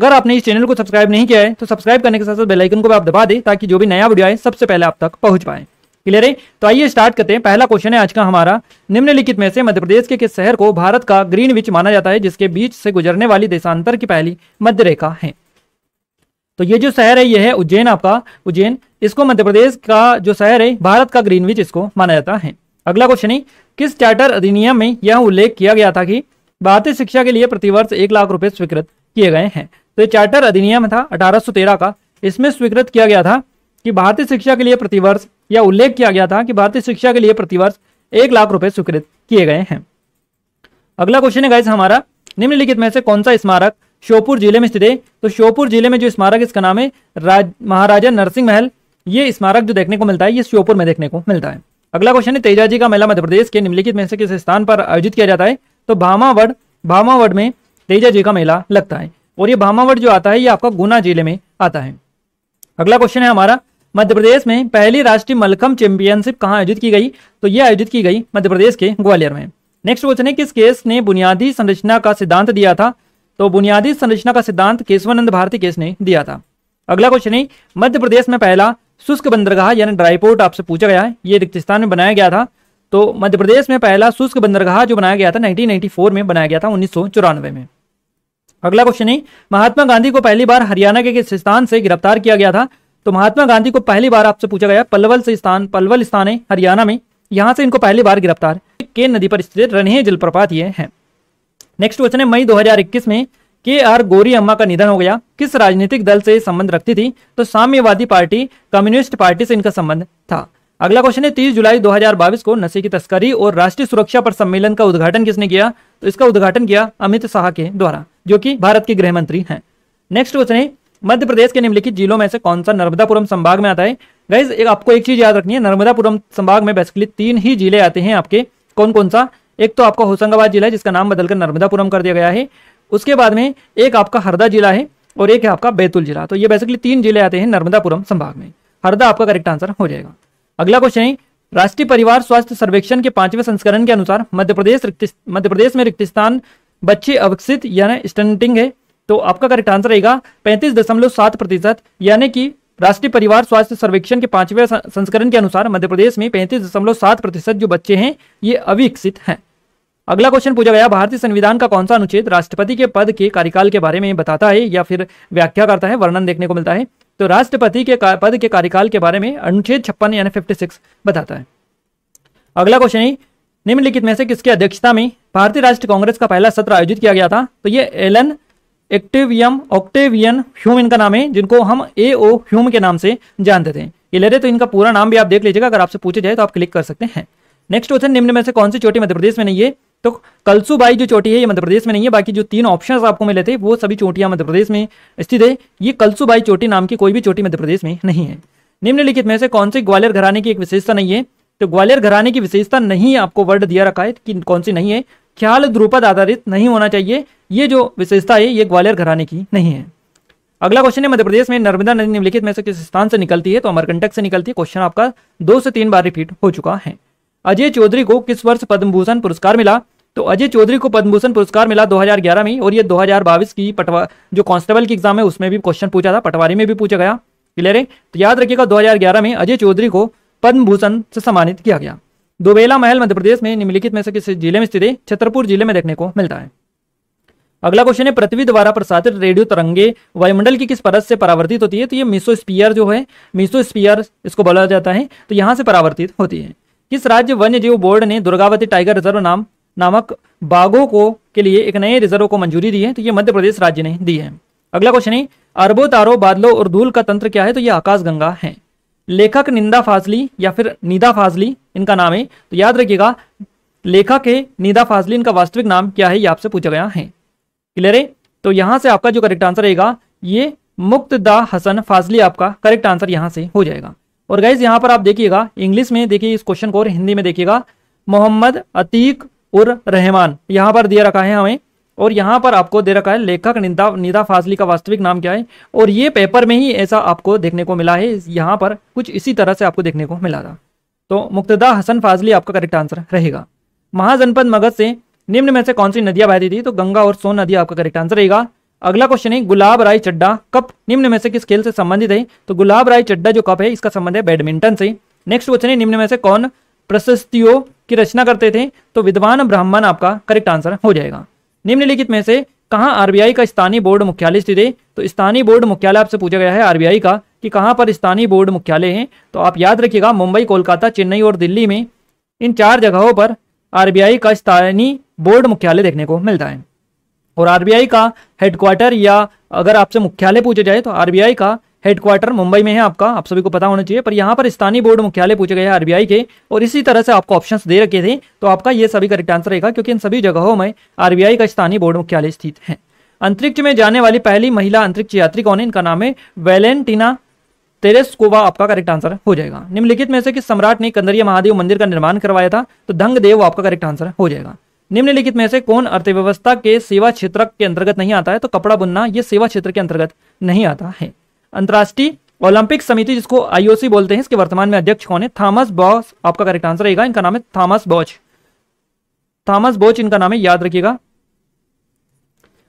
अगर आपने इस चैनल को सब्सक्राइब नहीं किया है तो सब्सक्राइब करने के साथ साथ बेलाइकन को भी आप दबा दें ताकि जो भी नया वीडियो आए सबसे पहले आप तक पहुंच पाए क्लियर है तो आइए स्टार्ट करते हैं पहला क्वेश्चन है आज का हमारा निम्नलिखित में से मध्य प्रदेश के किस शहर को भारत का ग्रीन विच माना जाता है जिसके बीच से गुजरने वाली देशांतर की पहली मध्य रेखा है तो ये जो शहर है ये है उज्जैन आपका उज्जैन इसको मध्य प्रदेश का जो शहर है भारत का ग्रीन विच इसको माना जाता है अगला क्वेश्चन है किस चार्टर अधिनियम में यह उल्लेख किया गया था कि भारतीय शिक्षा के लिए प्रतिवर्ष एक लाख रुपए स्वीकृत किए गए हैं तो ये चार्टर अधिनियम था 1813 का इसमें स्वीकृत किया गया था कि भारतीय शिक्षा के लिए प्रतिवर्ष या उल्लेख किया गया था कि भारतीय शिक्षा के लिए प्रतिवर्ष एक लाख रुपए स्वीकृत किए गए हैं अगला क्वेश्चन है गाइस हमारा निम्नलिखित में से कौन सा स्मारक श्योपुर जिले में स्थित है तो श्योपुर जिले में जो स्मारक इसका नाम है महाराजा नरसिंह महल ये स्मारक जो देखने को मिलता है ये श्योपुर में देखने को मिलता है अगला क्वेश्चन है तेजाजी का मेला मध्य प्रदेश के निम्नलिखित में से किस स्थान पर आयोजित किया जाता है तो भामावड़ भामावड़ में तेजाजी का मेला लगता है और ये भामावर्ड जो आता है ये आपका गुना जिले में आता है अगला क्वेश्चन है हमारा मध्य प्रदेश में पहली राष्ट्रीय मलखम चैंपियनशिप कहाँ आयोजित की गई तो यह आयोजित की गई मध्य प्रदेश के ग्वालियर में नेक्स्ट क्वेश्चन है किस केस ने बुनियादी संरचना का सिद्धांत दिया था तो बुनियादी संरचना का सिद्धांत केशवानंद भारती केस ने दिया था अगला क्वेश्चन है मध्य प्रदेश में पहला शुष्क बंदरगाह यानी ड्राईपोर्ट आपसे पूछा गया है ये रिक्तिस्तान में बनाया गया था तो मध्य प्रदेश में पहला शुष्क बंदरगाह जो बनाया गया था 1994 में बनाया गया था उन्नीस में अगला क्वेश्चन है महात्मा गांधी को पहली बार हरियाणा के किस स्थान से गिरफ्तार किया गया था तो महात्मा गांधी को पहली बार आपसे पूछा गया पलवल से स्थान पलवल स्थान है हरियाणा में यहां से इनको पहली बार गिरफ्तार के नदी पर स्थित रनहे जलप्रपात ये है नेक्स्ट क्वेश्चन है मई 2021 में के आर गोरी अम्मा का निधन हो गया किस राजनीतिक दल से संबंध रखती थी तो साम्यवादी पार्टी कम्युनिस्ट पार्टी से इनका संबंध था अगला क्वेश्चन है तीस जुलाई 2022 को नशे की तस्करी और राष्ट्रीय सुरक्षा पर सम्मेलन का उद्घाटन किसने किया तो इसका उद्घाटन किया अमित शाह के द्वारा जो कि भारत के गृह मंत्री हैं नेक्स्ट क्वेश्चन है मध्य प्रदेश के निम्नलिखित जिलों में से कौन सा नर्मदापुरम संभाग में आता है गाइज एक आपको एक चीज याद रखनी है नर्मदापुरम संभाग में बेसिकली तीन ही जिले आते हैं आपके कौन कौन सा एक तो आपका होशंगाबाद जिला है जिसका नाम बदलकर नर्मदापुरम कर दिया गया है उसके बाद में एक आपका हरदा जिला है और एक है आपका बैतूल जिला तो ये बेसिकली तीन जिले आते हैं नर्मदापुरम संभाग में हरदा आपका करेक्ट आंसर हो जाएगा अगला क्वेश्चन है राष्ट्रीय परिवार स्वास्थ्य सर्वेक्षण के पांचवें संस्करण के अनुसार मध्य प्रदेश मध्य प्रदेश में स्थान बच्चे अवकसित यानी स्टंटिंग है तो आपका करेक्ट आंसर रहेगा पैंतीस दशमलव सात प्रतिशत यानी कि राष्ट्रीय परिवार स्वास्थ्य सर्वेक्षण के पांचवें संस्करण के अनुसार मध्य प्रदेश में पैंतीस दशमलव सात प्रतिशत जो बच्चे हैं ये अविकसित हैं अगला क्वेश्चन पूछा गया भारतीय संविधान का कौन सा अनुच्छेद राष्ट्रपति के पद के कार्यकाल के बारे में बताता है या फिर व्याख्या करता है वर्णन देखने को मिलता है तो राष्ट्रपति के पद के कार्यकाल के बारे में अनुच्छेद छप्पन यानी फिफ्टी बताता है अगला क्वेश्चन है निम्नलिखित में से किसकी अध्यक्षता में भारतीय राष्ट्रीय कांग्रेस का पहला सत्र आयोजित किया गया था तो ये एलन एक्टिवियम ऑक्टेवियन ह्यूम इनका नाम है जिनको हम ए ओ ह्यूम के नाम से जानते थे ये ले रहे तो इनका पूरा नाम भी आप देख लीजिएगा अगर आपसे पूछे जाए तो आप क्लिक कर सकते हैं नेक्स्ट क्वेश्चन निम्न में से कौन सी चोटी मध्य प्रदेश में नहीं है तो कलसूबाई जो चोटी है ये मध्य प्रदेश में नहीं है बाकी जो तीन ऑप्शन आपको मिले थे वो सभी चोटियां मध्य प्रदेश में स्थित है ये कलसूबाई चोटी नाम की कोई भी चोटी मध्य प्रदेश में नहीं है निम्नलिखित में से कौन सी ग्वालियर घराने की एक विशेषता नहीं है तो ग्वालियर घराने की विशेषता नहीं आपको वर्ड दिया रखा है कि कौन सी नहीं है ख्याल ध्रुपद आधारित नहीं होना चाहिए ये जो विशेषता है ये ग्वालियर घराने की नहीं है अगला क्वेश्चन है मध्य प्रदेश में नर्मदा नदी निम्नलिखित में से किस स्थान से निकलती है तो अमरकंटक से निकलती है क्वेश्चन आपका दो से तीन बार रिपीट हो चुका है अजय चौधरी को किस वर्ष पद्म भूषण पुरस्कार मिला तो अजय चौधरी को पद्म भूषण पुरस्कार मिला 2011 में और ये 2022 की पटवा जो कांस्टेबल की एग्जाम है उसमें भी क्वेश्चन पूछा था पटवारी में भी पूछा गया क्लियर है तो याद रखिएगा 2011 में अजय चौधरी को पद्म भूषण से सम्मानित किया गया दुबेला महल मध्य प्रदेश में निम्नलिखित में से किस जिले में स्थित है छतरपुर जिले में देखने को मिलता है अगला क्वेश्चन है पृथ्वी द्वारा प्रसारित रेडियो तरंगे वायुमंडल की किस परत से परावर्तित होती है तो ये मिसो स्पीयर जो है मिसो स्पीयर इसको बोला जाता है तो यहाँ से परावर्तित होती है किस राज्य वन्य जीव बोर्ड ने दुर्गावती टाइगर रिजर्व नाम नामक बाघों को के लिए एक नए रिजर्व को मंजूरी दी है तो ये मध्य प्रदेश राज्य ने दी है अगला क्वेश्चन है अरबों तारों बादलों और धूल का तंत्र क्या है तो ये आकाशगंगा है लेखक निंदा फाजली या फिर निदा फाजली इनका नाम है तो याद रखिएगा लेखक है निदा फाजली इनका वास्तविक नाम क्या है ये आपसे पूछा गया है क्लियर है तो यहां से आपका जो करेक्ट आंसर रहेगा ये मुक्त दा हसन फाजली आपका करेक्ट आंसर यहाँ से हो जाएगा और गाइज यहां पर आप देखिएगा इंग्लिश में देखिए इस क्वेश्चन को और हिंदी में देखिएगा मोहम्मद अतीक उर रहमान यहां पर दिया रखा है हमें और यहां पर आपको दे रखा है लेखक निदा निदा फाजली का वास्तविक नाम क्या है और ये पेपर में ही ऐसा आपको देखने को मिला है यहां पर कुछ इसी तरह से आपको देखने को मिला था तो मुक्तदा हसन फाजली आपका करेक्ट आंसर रहेगा महाजनपद मगध से निम्न में से कौन सी नदियां बहती थी तो गंगा और सोन नदी आपका करेक्ट आंसर रहेगा अगला क्वेश्चन है गुलाब राय चड्डा कप निम्न में से किस खेल से संबंधित है तो गुलाब राय चड्डा जो कप है इसका संबंध है बैडमिंटन से नेक्स्ट क्वेश्चन है निम्न में से कौन प्रशस्तियों की रचना करते थे तो विद्वान ब्राह्मण आपका करेक्ट आंसर हो जाएगा निम्नलिखित में से कहा आरबीआई का स्थानीय बोर्ड मुख्यालय स्थित है तो स्थानीय बोर्ड मुख्यालय आपसे पूछा गया है आरबीआई का कि कहाँ पर स्थानीय बोर्ड मुख्यालय है तो आप याद रखिएगा मुंबई कोलकाता चेन्नई और दिल्ली में इन चार जगहों पर आरबीआई का स्थानीय बोर्ड मुख्यालय देखने को मिलता है और आरबीआई का हेडक्वार्टर या अगर आपसे मुख्यालय पूछे जाए तो आरबीआई का हेडक्वार्टर मुंबई में है आपका आप सभी को पता होना चाहिए पर यहाँ पर स्थानीय बोर्ड मुख्यालय पूछे गए हैं आरबीआई के और इसी तरह से आपको ऑप्शंस दे रखे थे तो आपका ये सभी करेक्ट आंसर रहेगा क्योंकि इन सभी जगहों में आरबीआई का स्थानीय बोर्ड मुख्यालय स्थित है अंतरिक्ष में जाने वाली पहली महिला अंतरिक्ष यात्री कौन है इनका नाम है वेलेंटिना तेरेस्कोवा आपका करेक्ट आंसर हो जाएगा निम्नलिखित में से किस सम्राट ने कंदरिया महादेव मंदिर का निर्माण करवाया था तो धंग देव आपका करेक्ट आंसर हो जाएगा निम्नलिखित में से कौन अर्थव्यवस्था के सेवा क्षेत्र के अंतर्गत नहीं आता है तो कपड़ा बुनना यह सेवा क्षेत्र के अंतर्गत नहीं आता है अंतर्राष्ट्रीय ओलंपिक समिति जिसको आईओसी बोलते हैं इसके वर्तमान में अध्यक्ष कौन है थॉमस बॉस आपका करेक्ट आंसर रहेगा इनका नाम है थॉमस बॉच थॉमस बॉच इनका नाम है याद रखिएगा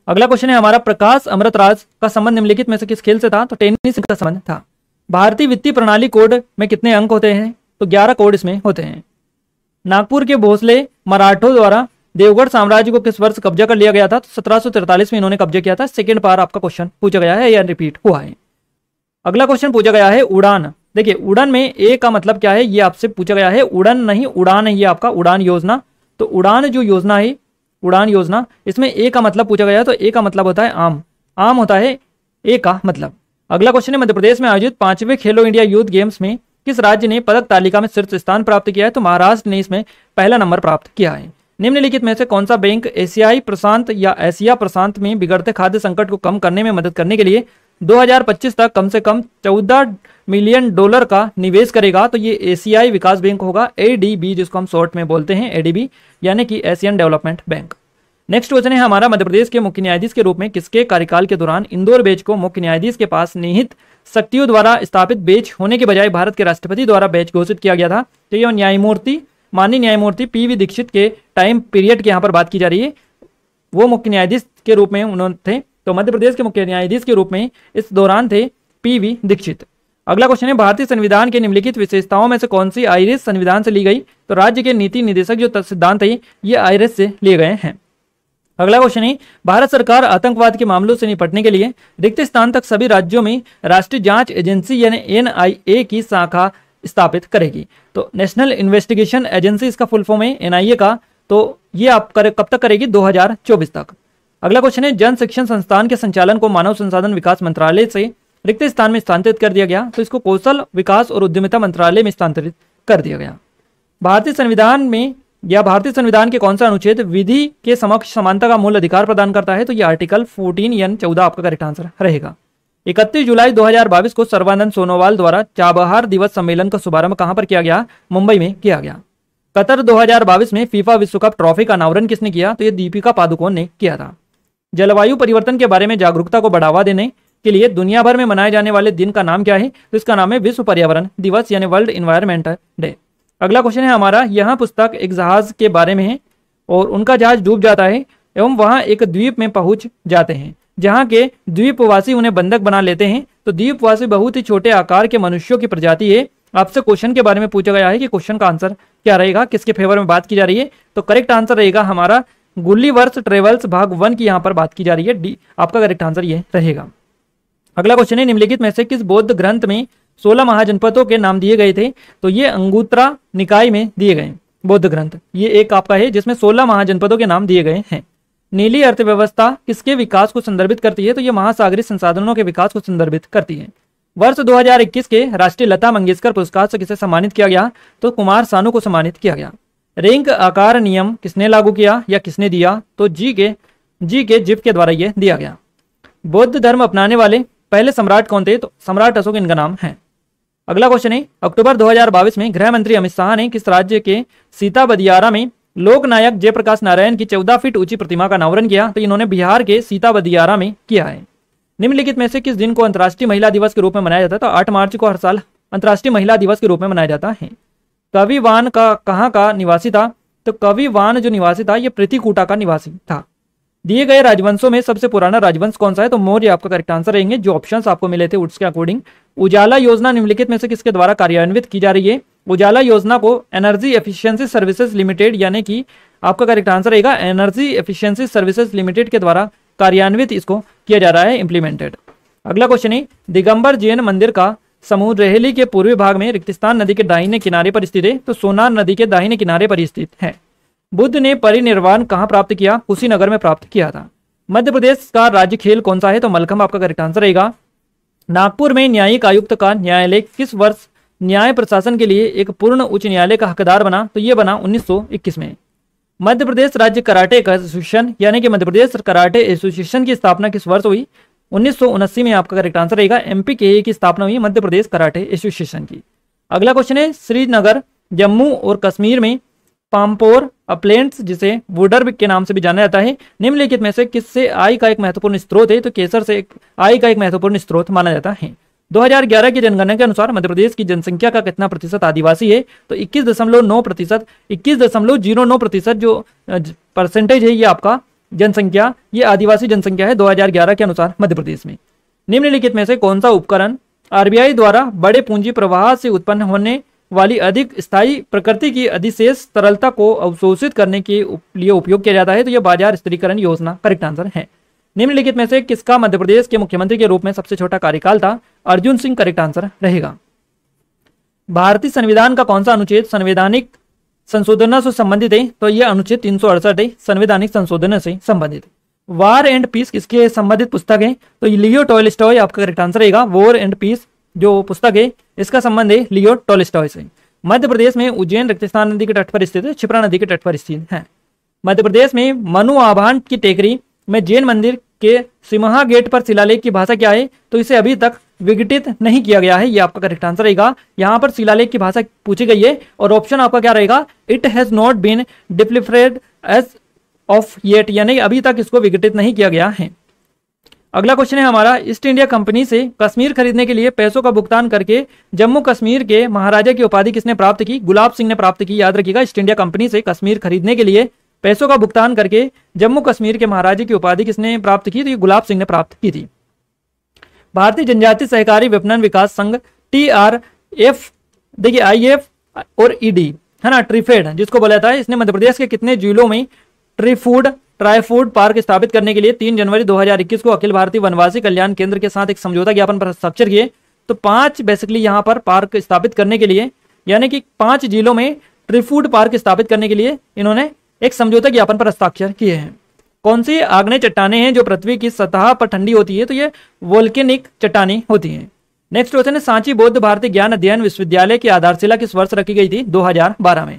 अगला क्वेश्चन है हमारा प्रकाश अमृतराज का संबंध निम्नलिखित में से किस खेल से था तो टेनिस का संबंध था भारतीय वित्तीय प्रणाली कोड में कितने अंक होते हैं तो ग्यारह कोड इसमें होते हैं नागपुर के भोसले मराठों द्वारा देवगढ़ साम्राज्य को किस वर्ष कब्जा कर लिया गया था तो सत्रह में इन्होंने कब्जा किया था सेकेंड पार आपका क्वेश्चन पूछा गया है या रिपीट हुआ है अगला क्वेश्चन पूछा गया है उड़ान देखिए उड़न में ए का मतलब क्या है ये आपसे पूछा गया है उड़न नहीं उड़ान है ये आपका उड़ान योजना तो उड़ान जो योजना है उड़ान योजना इसमें ए का मतलब पूछा गया है तो ए का मतलब होता है आम आम होता है ए का मतलब अगला क्वेश्चन है मध्य प्रदेश में आयोजित पांचवें खेलो इंडिया यूथ गेम्स में किस राज्य ने पदक तालिका में शीर्ष स्थान प्राप्त किया है तो महाराष्ट्र ने इसमें पहला नंबर प्राप्त किया है निम्नलिखित में से कौन सा बैंक एशियाई प्रशांत या एशिया प्रशांत में बिगड़ते खाद्य संकट को कम करने में मदद करने के लिए 2025 तक कम से कम 14 मिलियन डॉलर का निवेश करेगा तो ये एशियाई विकास बैंक होगा एडीबी जिसको हम शॉर्ट में बोलते हैं एडीबी यानी कि Asian development bank next question है हमारा मध्य प्रदेश के मुख्य न्यायाधीश के रूप में किसके कार्यकाल के दौरान इंदौर बेच को मुख्य न्यायाधीश के पास निहित शक्तियों द्वारा स्थापित बेच होने के बजाय भारत के राष्ट्रपति द्वारा बेच घोषित किया गया था तो यह न्यायमूर्ति माननीय न्यायमूर्ति पीवी दीक्षित के टाइम पीरियड की यहाँ पर बात की जा रही है वो मुख्य न्यायाधीश के रूप में उन्होंने थे तो मध्य प्रदेश के मुख्य न्यायाधीश के रूप में इस दौरान थे पी दीक्षित अगला क्वेश्चन है भारतीय संविधान के निम्नलिखित विशेषताओं में से कौन सी आयरिस संविधान से ली गई तो राज्य के नीति निदेशक जो सिद्धांत है ये आयरिस से लिए गए हैं अगला क्वेश्चन है भारत सरकार आतंकवाद के मामलों से निपटने के लिए रिक्त स्थान तक सभी राज्यों में राष्ट्रीय जांच एजेंसी यानी एनआईए की शाखा स्थापित करेगी तो नेशनल इन्वेस्टिगेशन एजेंसी इसका फुल फॉर्म है एनआईए का तो ये आप कर, कब तक करेगी 2024 तक अगला क्वेश्चन है जन शिक्षण संस्थान के संचालन को मानव संसाधन विकास मंत्रालय से रिक्त स्थान में स्थानांतरित कर दिया गया तो इसको कौशल विकास और उद्यमिता मंत्रालय में स्थानांतरित कर दिया गया भारतीय संविधान में या भारतीय संविधान के कौन सा अनुच्छेद विधि के समक्ष समानता का मूल अधिकार प्रदान करता है तो ये आर्टिकल 14 यानी 14 आपका करेक्ट आंसर रहेगा इकतीस जुलाई 2022 को सर्वानंद सोनोवाल द्वारा चाबहार दिवस सम्मेलन का शुभारंभ कहां पर किया गया मुंबई में किया गया कतर 2022 में फीफा विश्व कप ट्रॉफी का अनावरण किसने किया तो ये दीपिका पादुकोण ने किया था जलवायु परिवर्तन के बारे में जागरूकता को बढ़ावा देने के लिए दुनिया भर में मनाए जाने वाले दिन का नाम क्या है तो इसका नाम है विश्व पर्यावरण दिवस यानी वर्ल्ड इन्वायरमेंट डे अगला क्वेश्चन है हमारा यह पुस्तक एक जहाज के बारे में है और उनका जहाज डूब जाता है एवं वहाँ एक द्वीप में पहुंच जाते हैं जहाँ के द्वीपवासी उन्हें बंधक बना लेते हैं तो द्वीपवासी बहुत ही छोटे आकार के मनुष्यों की प्रजाति है आपसे क्वेश्चन के बारे में पूछा गया है कि क्वेश्चन का आंसर क्या रहेगा किसके फेवर में बात की जा रही है तो करेक्ट आंसर रहेगा हमारा गुल्लीवर्स ट्रेवल्स भाग वन की यहाँ पर बात की जा रही है डी आपका करेक्ट आंसर ये रहेगा अगला क्वेश्चन है निम्नलिखित में से किस बौद्ध ग्रंथ में सोलह महाजनपदों के नाम दिए गए थे तो ये अंगूत्रा निकाय में दिए गए बौद्ध ग्रंथ ये एक आपका है जिसमें सोलह महाजनपदों के नाम दिए गए हैं नीली अर्थव्यवस्था किसके विकास को संदर्भित करती है तो ये महासागरीय संसाधनों के विकास को संदर्भित करती है वर्ष 2021 के राष्ट्रीय लता मंगेशकर पुरस्कार से किसे सम्मानित किया गया तो कुमार सानू को सम्मानित किया गया रिंग आकार नियम किसने लागू किया या किसने दिया तो जी के जी के जिप के द्वारा ये दिया गया बौद्ध धर्म अपनाने वाले पहले सम्राट कौन थे तो सम्राट अशोक इनका नाम है अगला क्वेश्चन है अक्टूबर दो में गृह मंत्री अमित शाह ने किस राज्य के सीता में लोकनायक जयप्रकाश नारायण की चौदह फीट ऊंची प्रतिमा का अनावरण किया तो इन्होंने बिहार के सीता बदियारा में किया है निम्नलिखित में से किस दिन को अंतर्राष्ट्रीय महिला दिवस के रूप में मनाया जाता है तो आठ मार्च को हर साल अंतर्राष्ट्रीय महिला दिवस के रूप में मनाया जाता है कवि वान का कहाँ का निवासी था तो कवि वान जो निवासी था यह प्रतिकूटा का निवासी था दिए गए राजवंशों में सबसे पुराना राजवंश कौन सा है तो मौर्य आपका करेक्ट आंसर रहेंगे जो ऑप्शंस आपको मिले थे उड्स के अकॉर्डिंग उजाला योजना निम्नलिखित में से किसके द्वारा कार्यान्वित की जा रही है उजाला योजना को एनर्जी एफिशिएंसी सर्विसेज लिमिटेड यानी कि आपका करेक्ट आंसर रहेगा एनर्जी एफिशिएंसी सर्विसेज लिमिटेड के द्वारा कार्यान्वित इसको किया जा रहा है इंप्लीमेंटेड अगला क्वेश्चन है दिगंबर जैन मंदिर का समूह रेहली के पूर्वी भाग में रिक्तिस्तान नदी के दाहिने किनारे पर स्थित है तो सोनार नदी के दाहिने किनारे पर स्थित है बुद्ध ने परिनिर्वाण कहाँ प्राप्त किया कुशीनगर में प्राप्त किया था मध्य प्रदेश का राज्य खेल कौन सा है तो मलखम आपका करेक्ट आंसर रहेगा नागपुर में न्यायिक आयुक्त का न्यायालय किस वर्ष न्याय प्रशासन के लिए एक पूर्ण उच्च न्यायालय का हकदार बना तो ये बना 1921 में मध्य प्रदेश राज्य कराटे एसोसिएशन यानी कि मध्य प्रदेश कराटे एसोसिएशन की स्थापना किस वर्ष हुई उन्नीस में आपका करेक्ट आंसर रहेगा एम की स्थापना हुई मध्य प्रदेश कराटे एसोसिएशन की अगला क्वेश्चन है श्रीनगर जम्मू और कश्मीर में पाम्पोर अपलेंट्स जिसे वुडर्ब के नाम से भी जाना जाता है निम्नलिखित में से किससे आय का एक महत्वपूर्ण स्रोत है तो केसर से आय का एक महत्वपूर्ण स्रोत माना जाता है 2011 की जनगणना के अनुसार मध्य प्रदेश की जनसंख्या का कितना प्रतिशत आदिवासी है तो इक्कीस दशमलव नौ प्रतिशत इक्कीस दशमलव जीरो नौ प्रतिशत जो परसेंटेज है ये आपका जनसंख्या ये आदिवासी जनसंख्या है 2011 के अनुसार मध्य प्रदेश में निम्नलिखित में से कौन सा उपकरण आरबीआई द्वारा बड़े पूंजी प्रवाह से उत्पन्न होने वाली अधिक स्थायी प्रकृति की अधिशेष तरलता को अवशोषित करने के लिए उपयोग किया जाता है तो यह बाजार स्त्रीकरण योजना करेक्ट आंसर है निम्नलिखित में से किसका मध्य प्रदेश के मुख्यमंत्री के रूप में सबसे छोटा कार्यकाल था अर्जुन सिंह करेक्ट आंसर रहेगा भारतीय संविधान का कौन सा अनुच्छेद संवैधानिक संशोधन से संबंधित है तो यह अनुच्छेद तीन है संवैधानिक संशोधन से संबंधित वार एंड पीस किसके संबंधित पुस्तक है तो लियो टॉयलिस्टॉय आपका करेक्ट आंसर रहेगा वॉर एंड पीस जो पुस्तक है इसका संबंध है लियो टॉलिस्टॉय से मध्य प्रदेश में उज्जैन रक्तस्थान नदी के तट पर स्थित है छिपरा नदी के तट पर स्थित है मध्य प्रदेश में मनु आभान की टेकरी में जैन मंदिर के सिमहा गेट पर शिलालेख की भाषा क्या है तो इसे अभी तक विघटित नहीं किया गया है ये आपका करेक्ट आंसर रहेगा यहाँ पर शिलालेख की भाषा पूछी गई है और ऑप्शन आपका क्या रहेगा it has not been deciphered as of yet यानी अभी तक इसको विघटित नहीं किया गया है अगला क्वेश्चन है हमारा ईस्ट इंडिया कंपनी से कश्मीर खरीदने के लिए पैसों का भुगतान करके जम्मू कश्मीर के महाराजा की उपाधि किसने प्राप्त की गुलाब सिंह ने प्राप्त की याद रखिएगा ईस्ट इंडिया कंपनी से कश्मीर खरीदने के लिए पैसों का भुगतान करके जम्मू कश्मीर के महाराजे की उपाधि किसने प्राप्त की तो ये गुलाब सिंह ने प्राप्त की थी भारतीय जनजाति सहकारी विपणन विकास संघ टी आर एफ देखिए आई एफ और ईडी है ना ट्रीफेड जिसको बोला था इसने मध्य प्रदेश के कितने जिलों में ट्रीफूड फूड पार्क स्थापित करने के लिए 3 जनवरी 2021 को अखिल भारतीय वनवासी कल्याण केंद्र के साथ एक समझौता ज्ञापन पर हस्ताक्षर किए तो पांच बेसिकली यहाँ पर पार्क स्थापित करने के लिए यानी कि पांच जिलों में ट्रीफूड पार्क स्थापित करने के लिए इन्होंने एक समझौता ज्ञापन पर हस्ताक्षर किए हैं कौन सी आग्नेय चट्टाने हैं जो पृथ्वी की सतह पर ठंडी होती है तो ये वोल्केनिक चट्टाने होती हैं नेक्स्ट क्वेश्चन है सांची बौद्ध भारतीय ज्ञान अध्ययन विश्वविद्यालय की आधारशिला किस वर्ष रखी गई थी 2012 में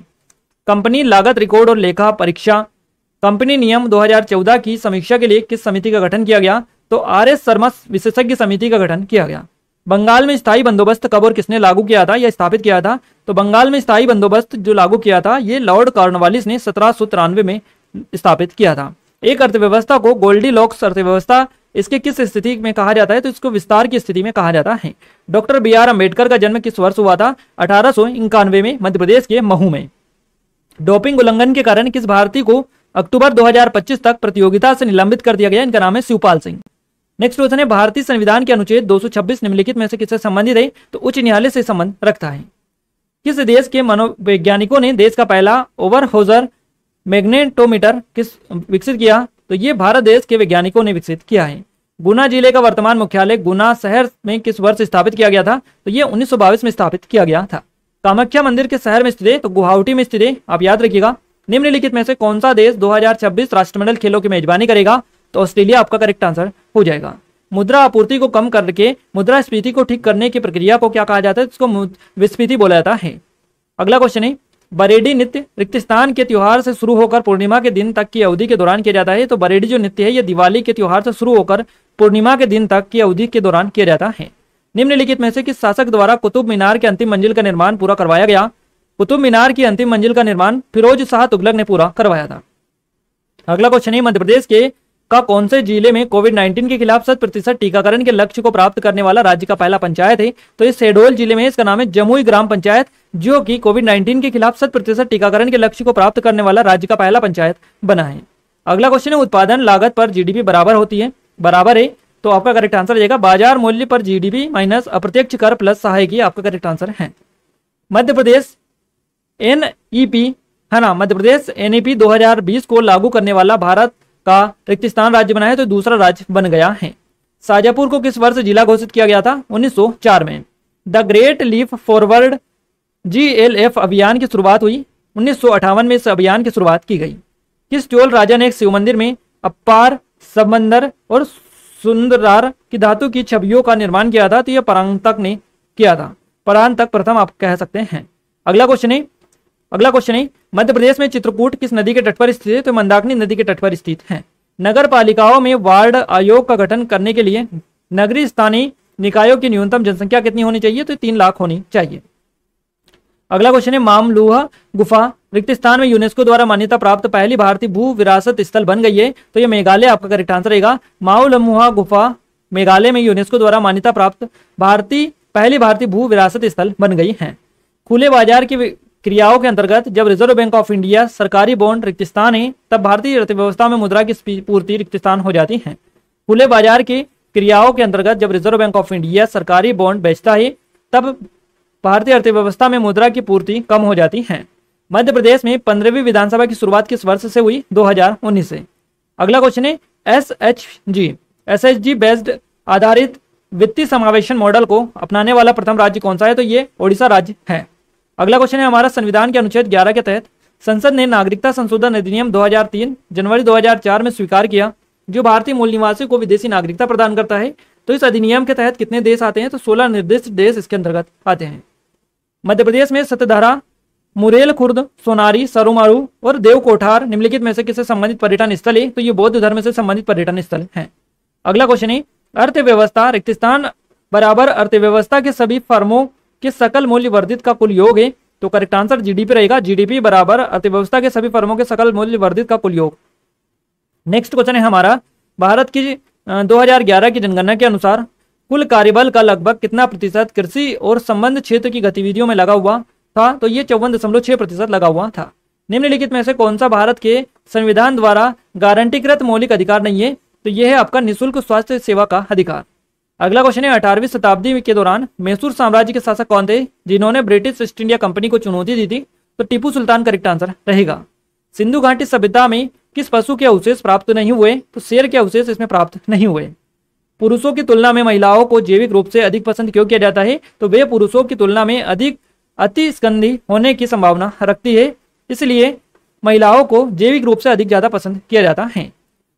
कंपनी लागत रिकॉर्ड और लेखा परीक्षा कंपनी नियम 2014 की समीक्षा के लिए किस समिति का गठन किया गया तो आर एस शर्मा विशेषज्ञ समिति का गठन किया गया बंगाल में स्थायी बंदोबस्त कब और किसने लागू किया था या स्थापित किया था तो बंगाल में स्थायी बंदोबस्त जो लागू किया था ये लॉर्ड कार्नवालिस ने सत्रह में स्थापित किया था एक अर्थव्यवस्था को गोल्डी लॉक्स अर्थव्यवस्था इसके किस स्थिति में कहा जाता है तो इसको विस्तार की स्थिति में कहा जाता है डॉक्टर बी आर अम्बेडकर का जन्म किस वर्ष हुआ था अठारह में मध्य प्रदेश के महू में डोपिंग उल्लंघन के कारण किस भारतीय को अक्टूबर 2025 तक प्रतियोगिता से निलंबित कर दिया गया इनका नाम है शिवपाल सिंह नेक्स्ट क्वेश्चन है भारतीय संविधान के अनुच्छेद 226 निम्नलिखित में से किससे संबंधित है तो उच्च न्यायालय से संबंध रखता है किस देश के मनोवैज्ञानिकों ने देश का पहला ओवर होजर मैग्नेटोमीटर किस विकसित किया तो ये भारत देश के वैज्ञानिकों ने विकसित किया है गुना जिले का वर्तमान मुख्यालय गुना शहर में किस वर्ष स्थापित किया गया था तो ये उन्नीस में स्थापित किया गया था कामाख्या मंदिर के शहर में स्थित है तो गुवाहाटी में स्थित है आप याद रखिएगा निम्नलिखित में से कौन सा देश 2026 राष्ट्रमंडल खेलों की मेजबानी करेगा तो ऑस्ट्रेलिया आपका करेक्ट आंसर हो जाएगा मुद्रा आपूर्ति को कम करके मुद्रा स्फीति को ठीक करने की प्रक्रिया को क्या कहा जाता है इसको विस्फीति बोला जाता है अगला क्वेश्चन है बरेडी नृत्य रिक्तिस्तान के त्यौहार से शुरू होकर पूर्णिमा के दिन तक की अवधि के दौरान किया जाता है तो बरेडी जो नृत्य है यह दिवाली के त्यौहार से शुरू होकर पूर्णिमा के दिन तक की अवधि के दौरान किया जाता है निम्नलिखित में से किस शासक द्वारा कुतुब मीनार के अंतिम मंजिल का निर्माण पूरा करवाया गया कुतुब मीनार की अंतिम मंजिल का निर्माण फिरोज शाह तुगलक ने पूरा करवाया था अगला क्वेश्चन है मध्य प्रदेश के का कौन से जिले में कोविड 19 के खिलाफ शत प्रतिशत टीकाकरण के लक्ष्य को प्राप्त करने वाला राज्य का पहला पंचायत है तो इस शेडोल जिले में इसका नाम है जमुई ग्राम पंचायत जो कि कोविड 19 के खिलाफ शत प्रतिशत टीकाकरण के लक्ष्य को प्राप्त करने वाला राज्य का पहला पंचायत बना है अगला क्वेश्चन है उत्पादन लागत पर जीडीपी बराबर होती है बराबर है तो आपका करेक्ट आंसर रहेगा बाजार मूल्य पर जीडीपी माइनस अप्रत्यक्ष कर प्लस सहायकी आपका करेक्ट आंसर है मध्य प्रदेश एन e है ना मध्य प्रदेश एनईपी e 2020 को लागू करने वाला भारत का रिक्तिस्तान राज्य बनाया तो दूसरा राज्य बन गया है साजापुर को किस वर्ष जिला घोषित किया गया था 1904 में द ग्रेट लीफ फॉरवर्ड जी अभियान की शुरुआत हुई उन्नीस में इस अभियान की शुरुआत की गई किस चोल राजा ने एक शिव मंदिर में अपार समंदर और सुंदरार की धातु की छवियों का निर्माण किया था तो यह परांतक ने किया था परांतक प्रथम आप कह सकते हैं अगला क्वेश्चन है अगला क्वेश्चन है मध्य प्रदेश में चित्रकूट किस नदी के तट पर स्थित है तो मंदाकिनी नदी के तट पर स्थित है नगर पालिकाओं में वार्ड आयोग का गठन करने के लिए नगरीय स्थानीय निकायों की न्यूनतम जनसंख्या कितनी होनी चाहिए तो तीन लाख होनी चाहिए अगला क्वेश्चन है मामलूहा गुफा रिक्त स्थान में यूनेस्को द्वारा मान्यता प्राप्त पहली भारतीय भू विरासत स्थल बन गई है तो यह मेघालय आपका करेक्ट आंसर रहेगा माओलमुहा गुफा मेघालय में यूनेस्को द्वारा मान्यता प्राप्त भारतीय पहली भारतीय भू विरासत स्थल बन गई है खुले बाजार की क्रियाओं के अंतर्गत जब रिजर्व बैंक ऑफ इंडिया सरकारी बॉन्ड रिक्तिस्तान है तब भारतीय अर्थव्यवस्था में मुद्रा की पूर्ति रिक्तिस्तान हो जाती है खुले बाजार की क्रियाओं के अंतर्गत जब रिजर्व बैंक ऑफ इंडिया सरकारी बॉन्ड बेचता है तब भारतीय अर्थव्यवस्था में मुद्रा की पूर्ति कम हो जाती है मध्य प्रदेश में पंद्रहवीं विधानसभा की शुरुआत किस वर्ष से हुई दो से अगला क्वेश्चन है S H G S H G based आधारित वित्तीय समावेशन मॉडल को अपनाने वाला प्रथम राज्य कौन सा है तो ये ओडिशा राज्य है अगला क्वेश्चन है हमारा संविधान के अनुच्छेद 11 के तहत संसद ने नागरिकता संशोधन अधिनियम 2003 जनवरी 2004 में स्वीकार किया जो भारतीय मूल निवासी को विदेशी नागरिकता प्रदान करता है तो इस अधिनियम के तहत कितने देश आते हैं तो सोलह निर्दिष्ट देश इसके अंतर्गत आते हैं मध्य प्रदेश में सतधारा मुरेल खुर्द सोनारी सरुमारू और देव कोठार निम्नलिखित में से किससे संबंधित पर्यटन स्थल है तो ये बौद्ध धर्म से संबंधित पर्यटन स्थल है अगला क्वेश्चन है अर्थव्यवस्था रिक्तिस्तान बराबर अर्थव्यवस्था के सभी फर्मों कि सकल मूल्य वर्धित का कुल योग है तो करेक्ट आंसर जीडीपी रहेगा जीडीपी बराबर अर्थव्यवस्था के सभी फर्मों के सकल मूल्य वर्धित का कुल योग नेक्स्ट क्वेश्चन है हमारा भारत की 2011 की जनगणना के अनुसार कुल कार्यबल का लगभग कितना प्रतिशत कृषि और संबंध क्षेत्र की गतिविधियों में लगा हुआ था तो ये चौवन दशमलव छह प्रतिशत लगा हुआ था निम्नलिखित में से कौन सा भारत के संविधान द्वारा गारंटीकृत मौलिक अधिकार नहीं है तो यह है आपका निःशुल्क स्वास्थ्य सेवा का अधिकार अगला क्वेश्चन है अठारहवीं शताब्दी के दौरान मैसूर साम्राज्य के शासक कौन थे जिन्होंने ब्रिटिश ईस्ट इंडिया कंपनी को चुनौती दी थी तो टीपू सुल्तान करेक्ट आंसर रहेगा सिंधु घाटी सभ्यता में किस पशु के अवशेष प्राप्त नहीं हुए तो शेर के अवशेष इसमें प्राप्त नहीं हुए पुरुषों की तुलना में महिलाओं को जैविक रूप से अधिक पसंद क्यों किया जाता है तो वे पुरुषों की तुलना में अधिक अति स्कंदी होने की संभावना रखती है इसलिए महिलाओं को जैविक रूप से अधिक ज्यादा पसंद किया जाता है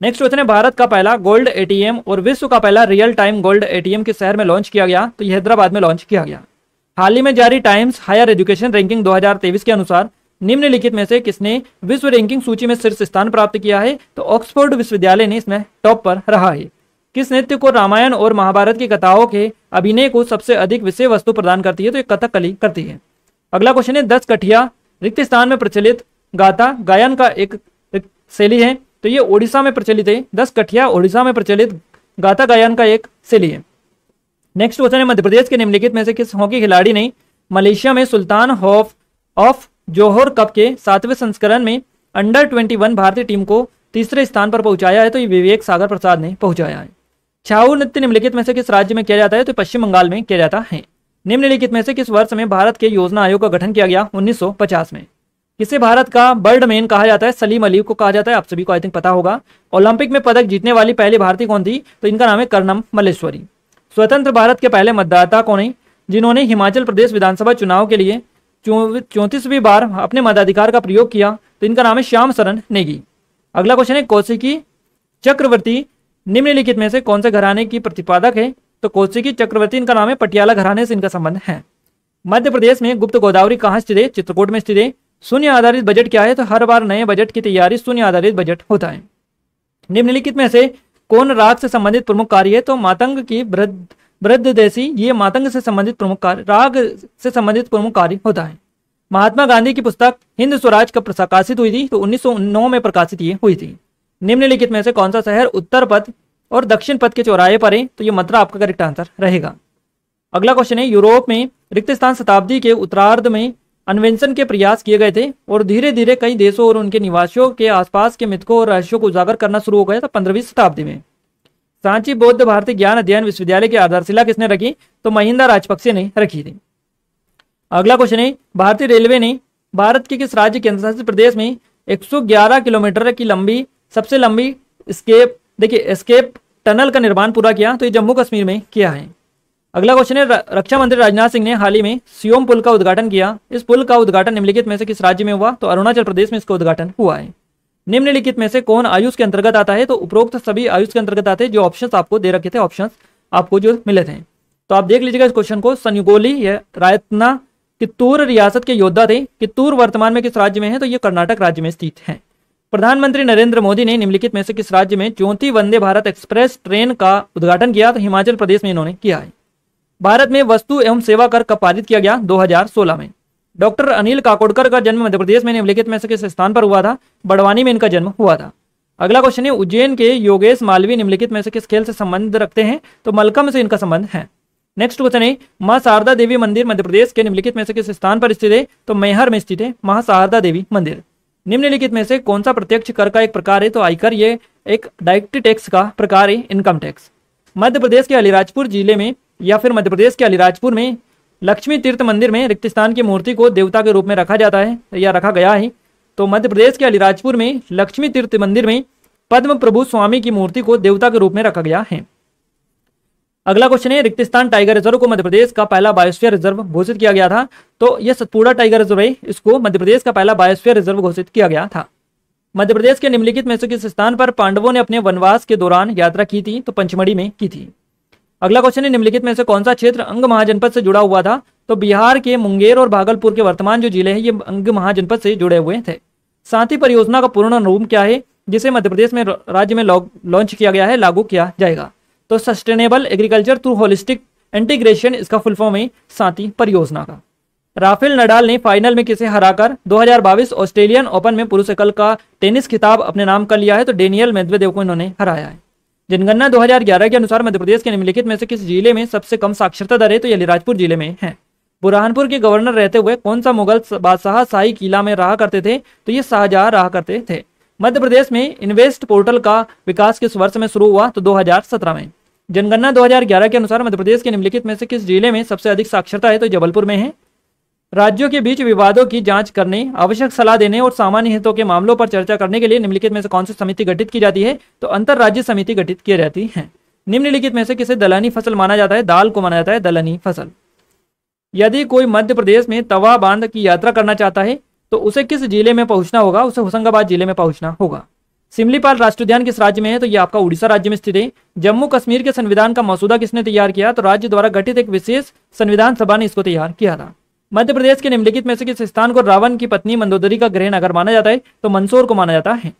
नेक्स्ट क्वेश्चन है भारत का पहला गोल्ड एटीएम और विश्व का पहला रियल टाइम गोल्ड एटीएम किस शहर में लॉन्च किया गया तो यह हैदराबाद में लॉन्च किया गया हाल ही में जारी टाइम्स हायर एजुकेशन रैंकिंग 2023 के अनुसार निम्नलिखित में से किसने विश्व रैंकिंग सूची में शीर्ष स्थान प्राप्त किया है तो ऑक्सफोर्ड विश्वविद्यालय ने इसमें टॉप पर रहा है किस नृत्य को रामायण और महाभारत की कथाओं के अभिनय को सबसे अधिक विषय वस्तु प्रदान करती है तो ये कथकली करती है अगला क्वेश्चन है दस कठिया रिक्त स्थान में प्रचलित गाथा गायन का एक शैली है तो ये ओडिशा में प्रचलित है दस कठिया ओडिशा में प्रचलित गाथा गायन का एक शैली है नेक्स्ट क्वेश्चन है मध्य प्रदेश के निम्नलिखित में से किस हॉकी खिलाड़ी ने मलेशिया में सुल्तान हॉफ ऑफ जोहर कप के सातवें संस्करण में अंडर ट्वेंटी वन भारतीय टीम को तीसरे स्थान पर पहुंचाया है तो ये विवेक सागर प्रसाद ने पहुंचाया है छाऊ नृत्य निम्नलिखित में से किस राज्य में किया जाता है तो पश्चिम बंगाल में किया जाता है निम्नलिखित में से किस वर्ष में भारत के योजना आयोग का गठन किया गया उन्नीस में किसे भारत का बर्ड मैन कहा जाता है सलीम अली को कहा जाता है आप सभी को आई थिंक पता होगा ओलंपिक में पदक जीतने वाली पहली भारतीय कौन थी तो इनका नाम है कर्णम मलेश्वरी स्वतंत्र भारत के पहले मतदाता कौन है जिन्होंने हिमाचल प्रदेश विधानसभा चुनाव के लिए चौंतीसवीं बार अपने मताधिकार का प्रयोग किया तो इनका नाम है श्याम शरण नेगी अगला क्वेश्चन है कौशिकी चक्रवर्ती निम्नलिखित में से कौन से घराने की प्रतिपादक है तो कौशिकी चक्रवर्ती इनका नाम है पटियाला घराने से इनका संबंध है मध्य प्रदेश में गुप्त गोदावरी कहाँ स्थित है चित्रकूट में स्थित है शून्य आधारित बजट क्या है तो हर बार नए बजट की तैयारी शून्य आधारित बजट होता है निम्नलिखित में से कौन राग से संबंधित प्रमुख कार्य है तो मातंग की वृद्ध वृद्ध ये मातंग से संबंधित प्रमुख कार्य राग से संबंधित प्रमुख कार्य होता है महात्मा गांधी की पुस्तक हिंद स्वराज कब प्रकाशित हुई थी तो 1909 में प्रकाशित ये हुई थी निम्नलिखित में से कौन सा शहर उत्तर पथ और दक्षिण पथ के चौराहे पर है तो ये मथुरा आपका करेक्ट आंसर रहेगा अगला क्वेश्चन है यूरोप में रिक्त स्थान शताब्दी के उत्तरार्ध में अन्वेषण के प्रयास किए गए थे और धीरे धीरे कई देशों और उनके निवासियों के आसपास के मृतकों और रहस्यों को उजागर करना शुरू हो गया था पंद्रहवीं शताब्दी में सांची बौद्ध भारतीय ज्ञान अध्ययन विश्वविद्यालय की आधारशिला किसने रखी तो महिंदा राजपक्षे ने रखी थी अगला क्वेश्चन है भारतीय रेलवे ने भारत के किस राज्य केंद्रशासित प्रदेश में 111 किलोमीटर की लंबी सबसे लंबी स्केप देखिए स्केप टनल का निर्माण पूरा किया तो ये जम्मू कश्मीर में किया है अगला क्वेश्चन है रक्षा मंत्री राजनाथ सिंह ने हाल ही में सियोम पुल का उद्घाटन किया इस पुल का उद्घाटन निम्नलिखित में से किस राज्य में हुआ तो अरुणाचल प्रदेश में इसका उद्घाटन हुआ है निम्नलिखित में से कौन आयुष के अंतर्गत आता है तो उपरोक्त सभी आयुष के अंतर्गत आते हैं जो ऑप्शन आपको दे रखे थे ऑप्शन आपको जो मिले थे तो आप देख लीजिएगा इस क्वेश्चन को सन्युगोली रायतना कित्तूर रियासत के योद्धा थे कित्तूर वर्तमान में किस राज्य में है तो ये कर्नाटक राज्य में स्थित है प्रधानमंत्री नरेंद्र मोदी ने निम्नलिखित में से किस राज्य में चौथी वंदे भारत एक्सप्रेस ट्रेन का उद्घाटन किया तो हिमाचल प्रदेश में इन्होंने किया है भारत में वस्तु एवं सेवा कर कब पारित किया गया 2016 में डॉक्टर अनिल काकोडकर का जन्म मध्य प्रदेश में निम्नलिखित में से किस स्थान पर हुआ था बड़वानी में इनका जन्म हुआ था अगला क्वेश्चन है उज्जैन के योगेश मालवी निम्नलिखित में से किस खेल से संबंध रखते हैं तो मलकम से इनका संबंध है नेक्स्ट क्वेश्चन है माँ शारदा देवी मंदिर मध्य प्रदेश के निम्नलिखित में से किस स्थान पर स्थित है तो मैहर में स्थित है माँ शारदा देवी मंदिर निम्नलिखित में से कौन सा प्रत्यक्ष कर का एक प्रकार है तो आयकर ये एक डायरेक्ट टैक्स का प्रकार है इनकम टैक्स मध्य प्रदेश के अलीराजपुर जिले में या फिर मध्य प्रदेश के अलीराजपुर में लक्ष्मी तीर्थ मंदिर में रिक्त स्थान की मूर्ति को देवता के रूप में रखा जाता है या रखा गया है तो मध्य प्रदेश के अलीराजपुर में लक्ष्मी तीर्थ मंदिर में पद्म प्रभु स्वामी की मूर्ति को देवता के रूप में रखा गया है अगला क्वेश्चन है रिक्तिस्तान टाइगर रिजर्व को मध्य प्रदेश का पहला बायोस्फीयर रिजर्व घोषित किया गया था तो यह सतपुड़ा टाइगर रिजर्व है इसको मध्य प्रदेश का पहला बायोस्फीयर रिजर्व घोषित किया गया था मध्य प्रदेश के निम्नलिखित में से किस स्थान पर पांडवों ने अपने वनवास के दौरान यात्रा की थी तो पंचमढ़ी में की थी अगला क्वेश्चन है निम्नलिखित में से कौन सा क्षेत्र अंग महाजनपद से जुड़ा हुआ था तो बिहार के मुंगेर और भागलपुर के वर्तमान जो जिले हैं ये अंग महाजनपद से जुड़े हुए थे साथ ही परियोजना का पूर्ण रूप क्या है जिसे मध्य प्रदेश में राज्य में लॉन्च किया गया है लागू किया जाएगा तो sustainable agriculture through holistic integration इसका फुल फॉर्म है साथ परियोजना का राफेल नडाल ने फाइनल में किसे हराकर 2022 ऑस्ट्रेलियन ओपन में पुरुष एकल का टेनिस खिताब अपने नाम कर लिया है तो डेनियल मेदवेदेव को इन्होंने हराया है जनगणना 2011 के अनुसार मध्य प्रदेश के निम्नलिखित में से किस जिले में सबसे कम साक्षरता दर है तो ये अलीराजपुर जिले में है बुरहानपुर के गवर्नर रहते हुए कौन सा मुगल बादशाह शाही किला में रहा करते थे तो ये शाहजहा रहा करते थे मध्य प्रदेश में इन्वेस्ट पोर्टल का विकास किस वर्ष में शुरू हुआ तो सत्रह में जनगणना 2011 के अनुसार मध्य प्रदेश के निम्नलिखित में से किस जिले में सबसे अधिक साक्षरता है तो जबलपुर में है राज्यों के बीच विवादों की जांच करने आवश्यक सलाह देने और सामान्य हितों के मामलों पर चर्चा करने के लिए निम्नलिखित में से कौन सी समिति गठित की जाती है तो अंतर राज्य समिति गठित की जाती है निम्नलिखित में से किसे दलहनी फसल माना जाता है दाल को माना जाता है दलहनी फसल यदि कोई मध्य प्रदेश में तवा बांध की यात्रा करना चाहता है तो उसे किस जिले में पहुंचना होगा उसे होशंगाबाद जिले में पहुंचना होगा सिमलीपाल राष्ट्र उद्यान किस राज्य में है तो ये आपका उड़ीसा राज्य में स्थित है जम्मू कश्मीर के संविधान का मसूदा किसने तैयार किया तो राज्य द्वारा गठित एक विशेष संविधान सभा ने इसको तैयार किया था मध्य प्रदेश के निम्नलिखित में से किस स्थान को रावण की पत्नी मंदोदरी का ग्रहण नगर माना जाता है तो मंदसौर को माना जाता है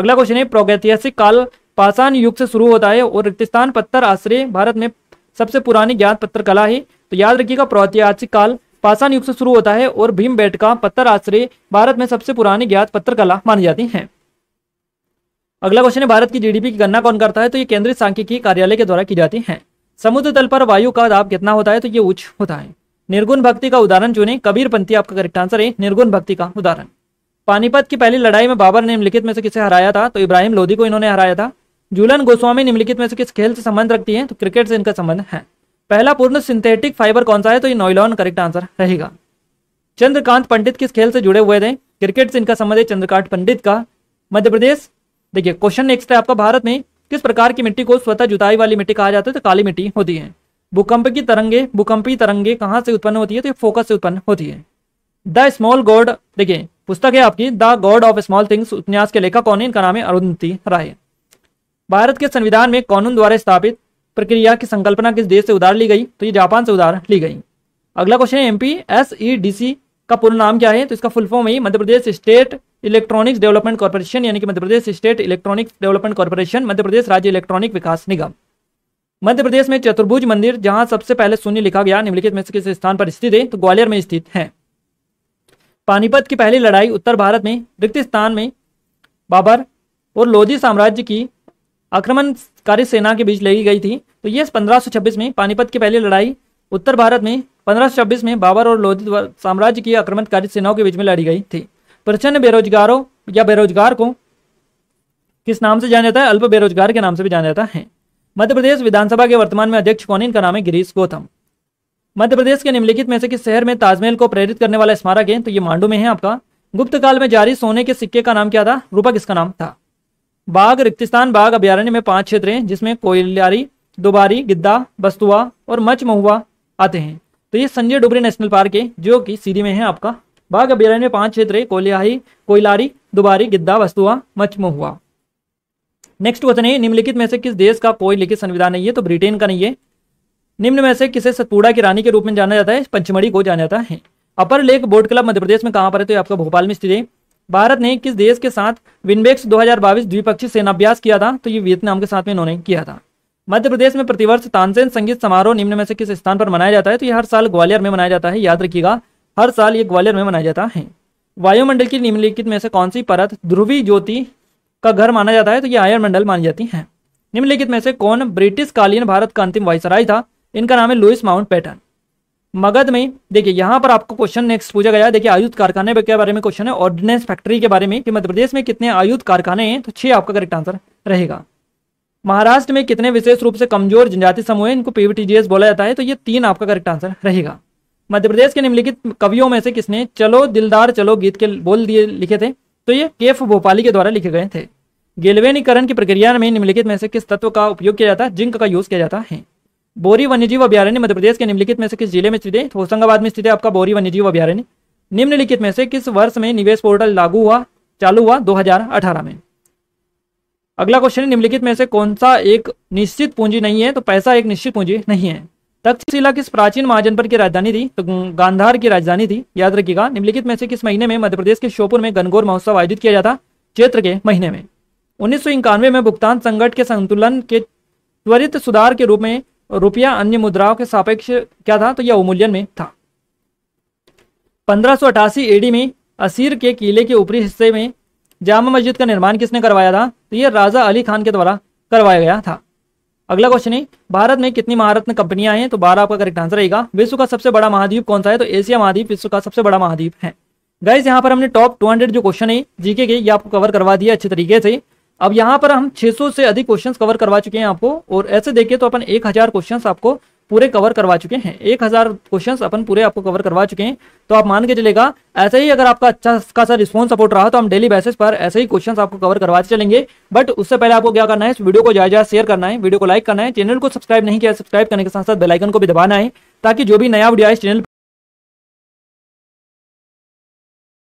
अगला क्वेश्चन है प्रौगैतिहासिक काल पाषाण युग से शुरू होता है और रिक्तिस्तान पत्थर आश्रय भारत में सबसे पुरानी ज्ञात पत्थर कला है तो याद रखिएगा प्रौतिहासिक काल पाषाण युग से शुरू होता है और भीम बेट का पत्थर आश्रय भारत में सबसे पुरानी ज्ञात पत्थर कला मानी जाती है अगला क्वेश्चन है भारत की जीडीपी की गणना कौन करता है तो ये केंद्रीय सांख्यिकी कार्यालय के द्वारा की जाती है समुद्र तल पर वायु का दाब कितना होता है तो ये उच्च होता है निर्गुण भक्ति का उदाहरण चुने कबीर पंथी आपका करेक्ट आंसर है निर्गुण भक्ति का उदाहरण पानीपत की पहली लड़ाई में बाबर ने निम्नलिखित में से किसे हराया था तो इब्राहिम लोधी को इन्होंने हराया था जूलन गोस्वामी निम्नलिखित में से किस खेल से संबंध रखती है तो क्रिकेट से इनका संबंध है पहला पूर्ण सिंथेटिक फाइबर कौन सा है तो ये नोइलॉन करेक्ट आंसर रहेगा चंद्रकांत पंडित किस खेल से जुड़े हुए थे क्रिकेट से इनका संबंध है चंद्रकांत पंडित का मध्य प्रदेश देखिए क्वेश्चन नेक्स्ट है आपका भारत में किस प्रकार की मिट्टी को स्वतः जुताई वाली मिट्टी कहा जाता है तो काली मिट्टी होती है भूकंप की तरंगे भूकंपी तरंगे कहां से उत्पन्न होती है तो ये फोकस से उत्पन्न होती है द स्मॉल गॉड देखिए पुस्तक है आपकी the god of small things उपन्यास के लेखक कौन है इनका नाम है अरुंधति राय भारत के संविधान में कानून द्वारा स्थापित प्रक्रिया की संकल्पना किस देश से उधार ली गई तो ये जापान से उधार ली गई अगला क्वेश्चन है MP S E D C का पूर्ण नाम क्या है तो इसका फुल फॉर्म है Madhya Pradesh state electronics development corporation यानी कि Madhya Pradesh state electronics development corporation Madhya Pradesh राज्य इलेक्ट्रॉनिक विकास निगम मध्य प्रदेश में चतुर्भुज मंदिर जहां सबसे पहले शून्य लिखा गया निम्नलिखित में से किस स्थान पर स्थित है तो ग्वालियर में स्थित है पानीपत की पहली लड़ाई उत्तर भारत में रिक्त स्थान में बाबर और लोधी साम्राज्य की आक्रमणकारी सेना के बीच लड़ी गई थी तो ये 1526 में पानीपत की पहली लड़ाई उत्तर भारत में 1526 में बाबर और लोधी साम्राज्य की आक्रमणकारी सेनाओं के बीच में लड़ी गई थी प्रचंड बेरोजगारों या बेरोजगार को किस नाम से जाना जाता है अल्प बेरोजगार के नाम से भी जाना जाता है मध्य प्रदेश विधानसभा के वर्तमान में अध्यक्ष कौन इनका नाम है गिरीश गौतम मध्य प्रदेश के निम्नलिखित में से किस शहर में ताजमहल को प्रेरित करने वाला स्मारक है तो ये मांडू में है आपका गुप्त काल में जारी सोने के सिक्के का नाम क्या था रूपक इसका नाम था बाघ रिक्तिस्तान बाघ अभ्यारण्य में पांच क्षेत्र हैं जिसमें कोयलारी दोबारी गिद्दा बस्तुआ और मच महुआ आते हैं तो ये संजय डुबरे नेशनल पार्क है जो कि सीधी में है आपका बाघ अभ्यारण्य में पांच क्षेत्र है कोयलारी दोबारी गिद्दा बस्तुआ मच महुआ नेक्स्ट क्वेश्चन है निम्नलिखित में से किस देश का कोई लिखित संविधान नहीं है तो ब्रिटेन का नहीं है निम्न में से किसे सतपुड़ा की रानी के रूप में जाना जाता है पंचमढ़ी को जाना जाता है upper lake boat club Madhya Pradesh में कहां पर है तो आपका भोपाल में स्थित है भारत ने किस देश के साथ विनबेक्स 2022 द्विपक्षीय सेनाभ्यास किया था तो ये वियतनाम के साथ में इन्होंने किया था मध्य प्रदेश में प्रतिवर्ष तानसेन संगीत समारोह निम्न में से किस स्थान पर मनाया जाता है तो ये हर साल ग्वालियर में मनाया जाता है याद रखिएगा हर साल ये ग्वालियर में मनाया जाता है वायुमंडल की निम्नलिखित में से कौन सी परत ध्रुवी ज्योति का घर माना जाता है तो ये आयर मंडल मानी जाती हैं निम्नलिखित में से कौन ब्रिटिश कालीन भारत का अंतिम वायसराय था इनका नाम है लुइस माउंट पैटर्न मगध में देखिए यहाँ पर आपको क्वेश्चन नेक्स्ट पूछा गया देखिए आयुध कारखाने के बारे में क्वेश्चन है ऑर्डिनेंस फैक्ट्री के बारे में कि मध्य प्रदेश में कितने आयुध कारखाने हैं तो छह आपका करेक्ट आंसर रहेगा महाराष्ट्र में कितने विशेष रूप से कमजोर जनजाति समूह है इनको पीवीटीजीएस बोला जाता है तो ये तीन आपका करेक्ट आंसर रहेगा मध्य प्रदेश के निम्नलिखित कवियों में से किसने चलो दिलदार चलो गीत के बोल दिए लिखे थे तो ये के एफ भोपाली के द्वारा लिखे गए थे गेलवेनीकरण की प्रक्रिया में निम्नलिखित में से किस तत्व का उपयोग किया जाता है जिंक का यूज किया जाता है बोरी वन्यजीव अभ्यारण्य मध्य प्रदेश के निम्नलिखित में से किस जिले में स्थित है होशंगाबाद में स्थित है आपका बोरी वन्यजीव अभ्यारण्य निम्नलिखित में से किस वर्ष में निवेश पोर्टल लागू हुआ चालू हुआ 2018 में अगला क्वेश्चन निम्नलिखित में से कौन सा एक निश्चित पूंजी नहीं है तो पैसा एक निश्चित पूंजी नहीं है तक्षशिला किस प्राचीन महाजनपद की राजधानी थी तो गांधार की राजधानी थी याद रखिएगा निम्नलिखित में से किस महीने में मध्य प्रदेश के श्योपुर में गनगोर महोत्सव आयोजित किया जाता चैत्र के महीने में उन्नीस में भुगतान संकट के संतुलन के त्वरित सुधार के रूप में रुपया अन्य मुद्राओं के सापेक्ष क्या था तो यह अवमूल्यन में था पंद्रह एडी में असीर के किले के ऊपरी हिस्से में जामा मस्जिद का निर्माण किसने करवाया था तो यह राजा अली खान के द्वारा करवाया गया था अगला क्वेश्चन है भारत में कितनी महारत्न कंपनियां हैं तो बारह आपका करेक्ट आंसर रहेगा विश्व का सबसे बड़ा महाद्वीप कौन सा है तो एशिया महाद्वीप विश्व का सबसे बड़ा महाद्वीप है गाइज यहाँ पर हमने टॉप हंड्रेड जो क्वेश्चन है जीके के ये आपको कवर करवा दिया अच्छे तरीके से अब यहाँ पर हम 600 से अधिक क्वेश्चंस कवर करवा चुके हैं आपको और ऐसे देखिए तो अपन 1000 क्वेश्चंस आपको पूरे कवर करवा चुके हैं एक हजार क्वेश्चन अपन पूरे आपको कवर करवा चुके हैं तो आप मान के चलेगा ऐसे ही अगर आपका अच्छा खासा रिस्पॉन्स सपोर्ट रहा तो हम डेली बेसिस पर ऐसे ही क्वेश्चन आपको कवर करवाते चलेंगे बट उससे पहले आपको क्या करना है इस वीडियो को ज्यादा शेयर करना है वीडियो को लाइक करना है चैनल को सब्सक्राइब नहीं किया सब्सक्राइब करने के साथ साथ बेलाइकन को भी दबाना है ताकि जो भी नया वीडियो आए चैनल